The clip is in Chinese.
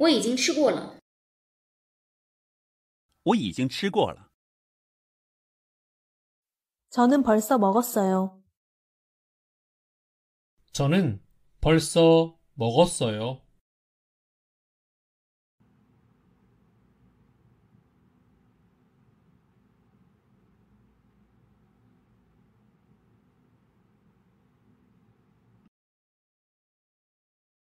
我已经吃过了。我已经吃过了。저는벌써먹었어 요。 저는벌써먹었어 요。